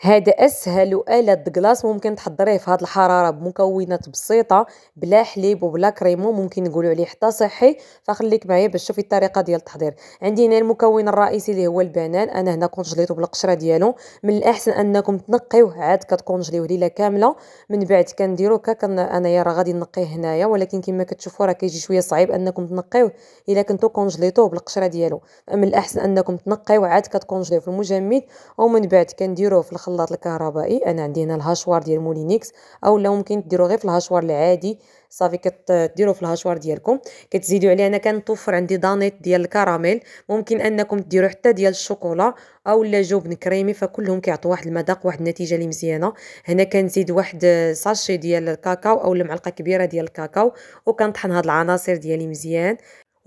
هذا اسهل اله دكلاس ممكن تحضريه في هذه الحراره بمكونات بسيطه بلا حليب وبلا كريمو ممكن نقولوا عليه حتى صحي فخليك معايا باش تشوفي الطريقه ديال التحضير عندي هنا المكون الرئيسي اللي هو البنان انا هنا كنجليته بالقشره ديالو من الاحسن انكم تنقيوه عاد كتكونجليوه ليله كامله من بعد كنديرو كا كن انايا راه غادي نقيه هنايا ولكن كما كتشوفوا راه كيجي شويه صعيب انكم تنقيوه الا كنتو كونجليتوه بالقشره ديالو من الاحسن انكم تنقيوه عاد كتكونجليوه في المجمد ومن بعد كنديروه في الخلاط الكهربائي انا عندي هنا الهاشوار ديال مولينيكس اولا ممكن ديرو غير في الهاشوار العادي صافي كديروا في الهاشوار ديالكم كتزيدوا عليه انا كنتوفر عندي دانيت ديال الكراميل ممكن انكم ديروا حتى ديال الشوكولا اولا جبن كريمي فكلهم كيعطوا واحد المذاق واحد النتيجه اللي مزيانه هنا كنزيد واحد ساشي ديال الكاكاو اولا معلقه كبيره ديال الكاكاو وكنطحن هاد العناصر ديالي مزيان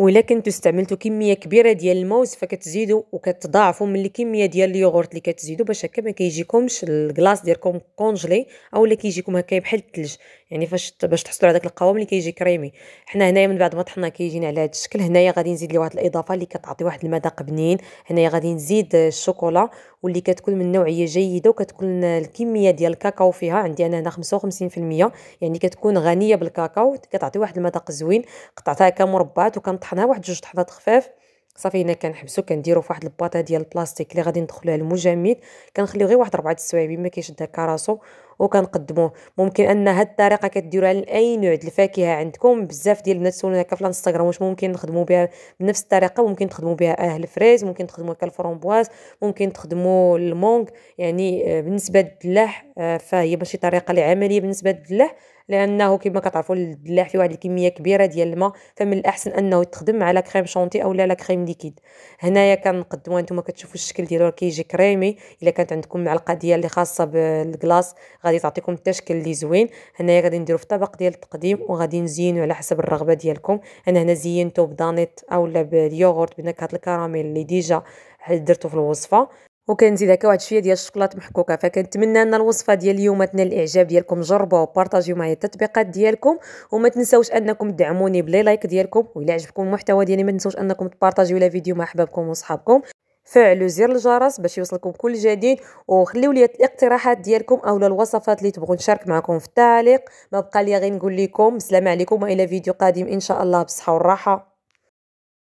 وإلا كنتو استعملتو كميه كبيره ديال الموز فكتزيدو وكتضاعفوا من الكميه ديال اليوغورت اللي كتزيدو باش هكا ما كيجيكمش الكلاص ديالكم كونجلي اولا كيجيكم هكا بحال الثلج يعني فاش باش تحصلوا على داك القوام اللي كيجي كريمي حنا هنايا من بعد ما طحنا كيجينا على هذا الشكل هنايا غادي نزيد ليه واحد الاضافه اللي كتعطي واحد المذاق بنين هنايا غادي نزيد الشوكولا واللي كتكون من نوعيه جيده وكتكون الكميه ديال الكاكاو فيها عندي انا هنا 55% يعني كتكون غنيه بالكاكاو كتعطي واحد المذاق زوين قطعتها كمربعات وكنطحن طحنها واحد جوج طحنات خفاف صافي هنا كنحبسو كنديرو فواحد الباطه ديال البلاستيك اللي غادي ندخلوها المجمد كنخليو غير واحد ربعه د السوايع ما كيشدها كراسو وكنقدموه ممكن ان هاد الطريقه كديروها على اي نوع ديال الفاكهه عندكم بزاف ديال الناس سولونا هكا في الانستغرام واش ممكن نخدموا بها بنفس الطريقه ممكن تخدموا بها اهل فريز ممكن تخدموا هكا الفرومبواز ممكن تخدموا المونغ يعني آه، بالنسبه للدلاح آه، فهي ماشي طريقه اللي عمليه بالنسبه للدلاح لانه كما كتعرفوا الدلاح فيه واحد الكميه كبيره ديال الماء فمن الاحسن انه يتخدم على كريم شونتي اولا لا كريم ليكيد هنايا كنقدموها نتوما كتشوفوا الشكل ديالو كيجي كريمي الا كانت عندكم معلقه ديال اللي خاصه بالكلاص غادي تعطيكم التشكيل اللي زوين هنايا غادي نديرو في طبق ديال التقديم وغادي نزينو على حسب الرغبه ديالكم انا هنا زينتو بدانيت اولا باليوغورت بنكهه الكراميل اللي ديجا درتو في الوصفه وكنزيد هكا واحد شويه ديال الشوكولاته محكوكه فكنتمنى ان الوصفه ديال اليوم تنال الاعجاب ديالكم جربوها وبارطاجيو معايا التطبيقات ديالكم وما تنساوش انكم تدعموني بلي لايك ديالكم وإلا عجبكم المحتوى ديالي ما تنساوش انكم تبارطاجيو لا فيديو مع احبابكم وصحابكم فعلوا زر الجرس باش يوصلكم كل جديد وخليو لي الاقتراحات ديالكم اولا الوصفات اللي تبغوا نشارك معكم في التعليق ما بقى لي غير نقول لكم سلام عليكم والى فيديو قادم ان شاء الله بالصحه والراحه